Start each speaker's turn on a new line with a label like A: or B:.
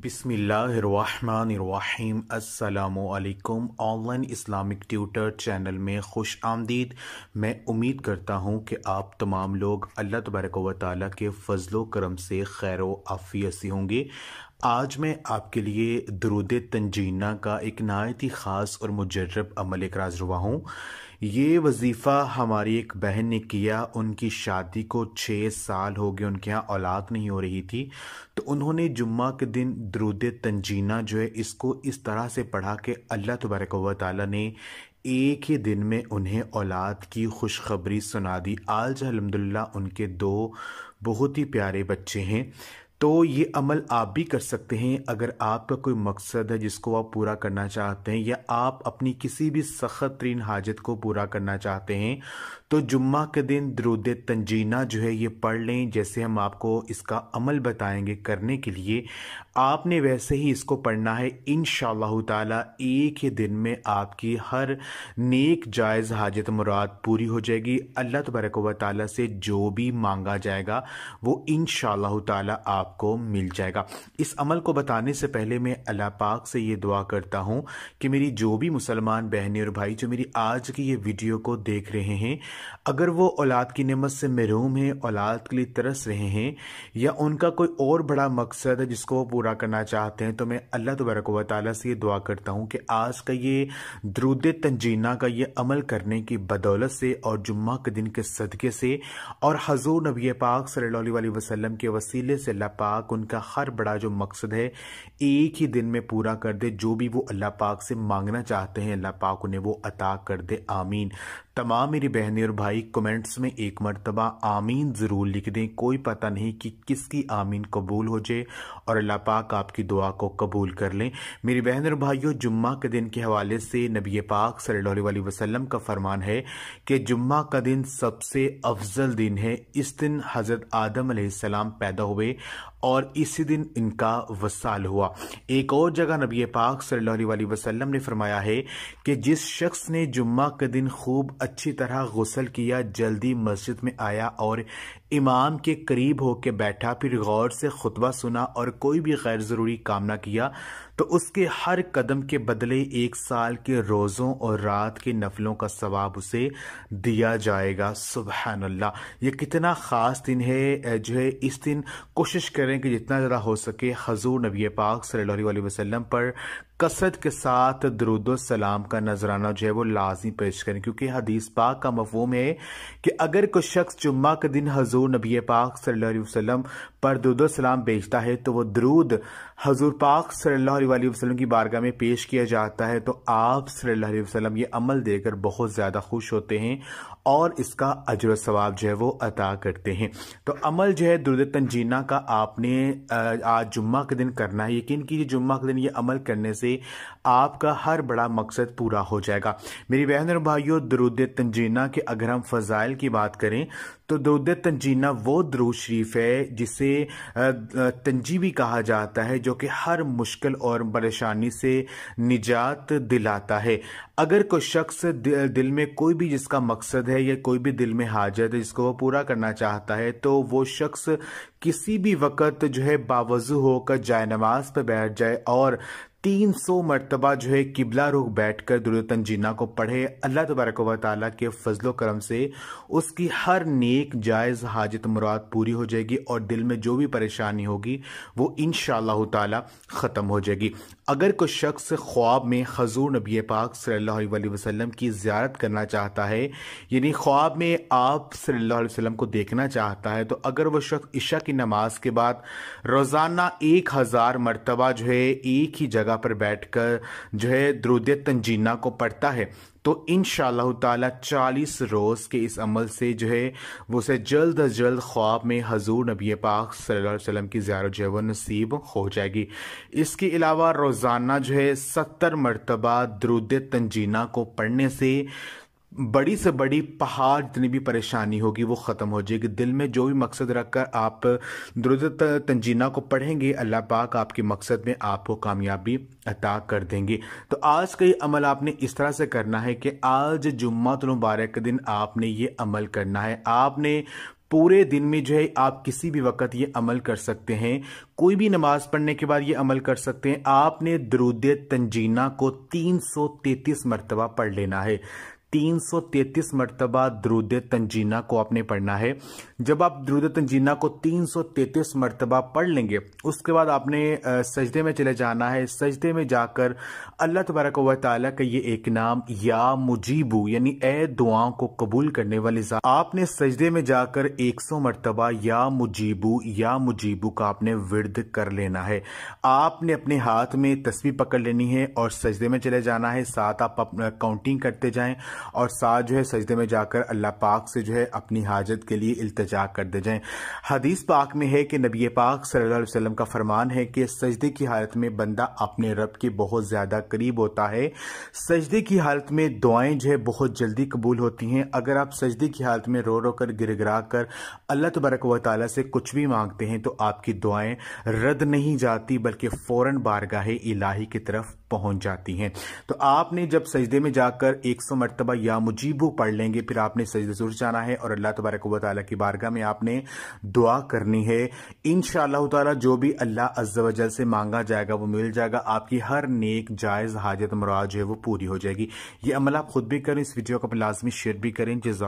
A: बिसमीम् अल्लाम online Islamic tutor channel में खुश आमदीद मैं उम्मीद करता हूँ कि आप तमाम लोग अल्लाह तबारक व के फ़ज़लो करम से खैर आफ़ियत से होंगे आज मैं आपके लिए दरुद तंजीना का एक नायत ही ख़ास और मुजरब अमल राज रुआ हूँ ये वजीफ़ा हमारी एक बहन ने किया उनकी शादी को छः साल हो गए उनके यहाँ औलाद नहीं हो रही थी तो उन्होंने जुम्मा के दिन दरुद तंजीना जो है इसको इस तरह से पढ़ा कि अल्लाह तबारक वाली ने एक ही दिन में उन्हें औलाद की खुशखबरी सुना दी आज अलहमदिल्ला उनके दो बहुत ही प्यारे बच्चे हैं तो ये अमल आप भी कर सकते हैं अगर आपका कोई मकसद है जिसको आप पूरा करना चाहते हैं या आप अपनी किसी भी सख्त तरीन हाजत को पूरा करना चाहते हैं तो जुम्मा के दिन द्रुद तंजीना जो है ये पढ़ लें जैसे हम आपको इसका अमल बताएंगे करने के लिए आपने वैसे ही इसको पढ़ना है इन ताला एक ही दिन में आपकी हर नेक जायज़ हाजत मुराद पूरी हो जाएगी अल्लाह तबरक व ताली से जो भी मांगा जाएगा वो इन ताला आपको मिल जाएगा इस अमल को बताने से पहले मैं अल्लाह पाक से ये दुआ करता हूँ कि मेरी जो भी मुसलमान बहनें और भाई जो मेरी आज की ये वीडियो को देख रहे हैं अगर वो औलाद की नमत से महरूम हैं औलाद के लिए तरस रहे हैं या उनका कोई और बड़ा मकसद है जिसको वो पूरा करना चाहते हैं तो मैं अल्लाह तबरक व से ये दुआ करता हूँ कि आज का ये द्रुद तंजीना का ये अमल करने की बदौलत से और जुम्मा के दिन के सदक़े से और हजूर नबी पाक सल्ला वसलम के वसीले से अल्लाह पाक उनका हर बड़ा जो मकसद है एक ही दिन में पूरा कर दे जो भी वो अल्लाह पाक से मांगना चाहते हैं अल्लाह पाक उन्हें वो अता कर दे आमीन तमाम मेरी बहनें और मेरे भाई कमेंट्स में एक मरतबा आमीन ज़रूर लिख दें कोई पता नहीं कि किसकी आमीन कबूल हो जाए और अल्लाह पाक आपकी दुआ को कबूल कर लें मेरी बहन और भाइयों जुम्मा के दिन के हवाले से नबी पाक सल्लल्लाहु अलैहि वसल्लम का फरमान है कि जुम्मा का दिन सबसे अफजल दिन है इस दिन हज़रत आदम सलाम पैदा हुए और इसी दिन इनका वसाल हुआ एक और जगह नबी पाक सल्लल्लाहु अलैहि वसल्लम ने फरमाया है कि जिस शख्स ने जुम्मा के दिन खूब अच्छी तरह गसल गुसल किया जल्दी मस्जिद में आया और इमाम के करीब होकर बैठा फिर गौर से खुतबा सुना और कोई भी गैर ज़रूरी काम ना किया तो उसके हर कदम के बदले एक साल के रोज़ों और रात के नफलों का सवाब उसे दिया जाएगा सुबह ये कितना ख़ास दिन है जो है इस दिन कोशिश करें कि जितना ज़्यादा हो सके हजूर नबी पाक सल्ला वसलम पर कसरत के साथ सलाम का नजराना जो है वो लाजमी पेश करें क्योंकि हदीस पाक का मफहम है कि अगर कोई शख्स जुम्मा के दिन हजूर नबी पाक सल्लल्लाहु अलैहि वसल्लम पर दुरुद सलाम भेजता है तो वो दरूद हजूर पाक सल्लल्लाहु अलैहि वसल्लम की बारगाह में पेश किया जाता है तो आप सल्लल्लाहु अलैहि वसल्लम ये अमल देकर बहुत ज़्यादा खुश होते हैं और इसका अजर सवाब जो है वो अता करते हैं तो अमल जो है दुरुद तंजीना का आपने आज जुम्मा के दिन करना है यकीन कीजिए जुम्मा के दिन ये अमल करने से आपका हर बड़ा मकसद पूरा हो जाएगा मेरी बहन और भाइयों दरुद तंजीना के अगर हम फ़ज़ाइल की बात करें तो दरुद तंजीना वो दरूद शरीफ है जिसे तंजीबी कहा जाता है जो कि हर मुश्किल और परेशानी से निजात दिलाता है अगर कोई शख्स दिल में कोई भी जिसका मकसद है या कोई भी दिल में हाजत है जिसको वो पूरा करना चाहता है तो वो शख्स किसी भी वक़्त जो है बावजू होकर जाय नमाज पर बैठ जाए और तीन सौ मरतबा जो है किबला रुख बैठ कर दुरुतन जिन्ना को पढ़े अल्लाह तबारक व के फजलो करम से उसकी हर नेक जायज़ हाजत मुराद पूरी हो जाएगी और दिल में जो भी परेशानी होगी वो इन शाह तत्म हो जाएगी अगर कोई शख्स ख्वाब में हजूर नबी पाक सल वसलम की ज्यारत करना चाहता है यानी ख्वाब में आप सल्ला वसम को देखना चाहता है तो अगर वह शख्स इशा की नमाज के बाद रोज़ाना एक हज़ार मरतबा जो है एक ही जगह जगह पर बैठकर जो है द्रुद्य तंजीना को पढ़ता है तो इन शाह चालीस रोज़ के इस अमल से जो है वो उसे जल्द अज जल्द ख्वाब में हजूर नबी पाक वसल्लम की ज़्यार जो है नसीब हो जाएगी इसके अलावा रोज़ाना जो है सत्तर मरतबा द्रुद तंजीना को पढ़ने से बड़ी से बड़ी पहाड़ जितनी भी परेशानी होगी वो ख़त्म हो जाएगी दिल में जो भी मकसद रखकर आप दुरुद तंजीना को पढ़ेंगे अल्लाह पाक आपके मकसद में आपको कामयाबी अता कर देंगे तो आज का ये अमल आपने इस तरह से करना है कि आज जुम्मा मुबारक के दिन आपने ये अमल करना है आपने पूरे दिन में जो है आप किसी भी वक्त ये अमल कर सकते हैं कोई भी नमाज पढ़ने के बाद ये अमल कर सकते हैं आपने दरुद तंजीना को 333 मरतबा पढ़ लेना है तीन सौ तैतीस मरतबा द्रुद तंजीना को आपने पढ़ना है जब आप द्रुद तंजीना को तीन सौ तैतीस मरतबा पढ़ लेंगे उसके बाद आपने सजदे में चले जाना है सजदे में जाकर अल्लाह तबारक व का ये एक नाम या मुजीबू यानी ए दुआओं को कबूल करने वाली आपने सजदे में जाकर एक सौ मरतबा या मुजीबू या मुजीबू का आपने विरद कर लेना है आपने अपने हाथ में तस्वीर पकड़ लेनी है और सजदे में चले जाना है साथ आप काउंटिंग करते जाए और साथ जो है सजदे में जाकर अल्लाह पाक से जो है अपनी हाजत के लिए इल्तजा कर दे जाएं हदीस पाक में है कि नबी पाक सल्लल्लाहु अलैहि वसल्लम का फरमान है कि सजदे की हालत में बंदा अपने रब के बहुत ज़्यादा करीब होता है सजदे की हालत में दुआएं जो है बहुत जल्दी कबूल होती हैं अगर आप सजदे की हालत में रो रो कर गिर गिरा कर अल्लाह तबरक व ताली से कुछ भी मांगते हैं तो आपकी दुआएं रद्द नहीं जाती बल्कि फौरन बारगाह इलाही की तरफ पहुंच जाती हैं तो आपने जब सजदे में जाकर एक सौ मरतबा मरतबा या मुजीबो पढ़ लेंगे फिर आपने सजद जरूर जाना है और अल्लाह तबारक वाली की बारगाह में आपने दुआ करनी है इन ताला जो भी अल्लाह अज्जल से मांगा जाएगा वो मिल जाएगा आपकी हर नेक जायज़ हाजत मराज है वो पूरी हो जाएगी ये अमल आप खुद भी करें इस वीडियो को लाजमी शेयर भी करें जिस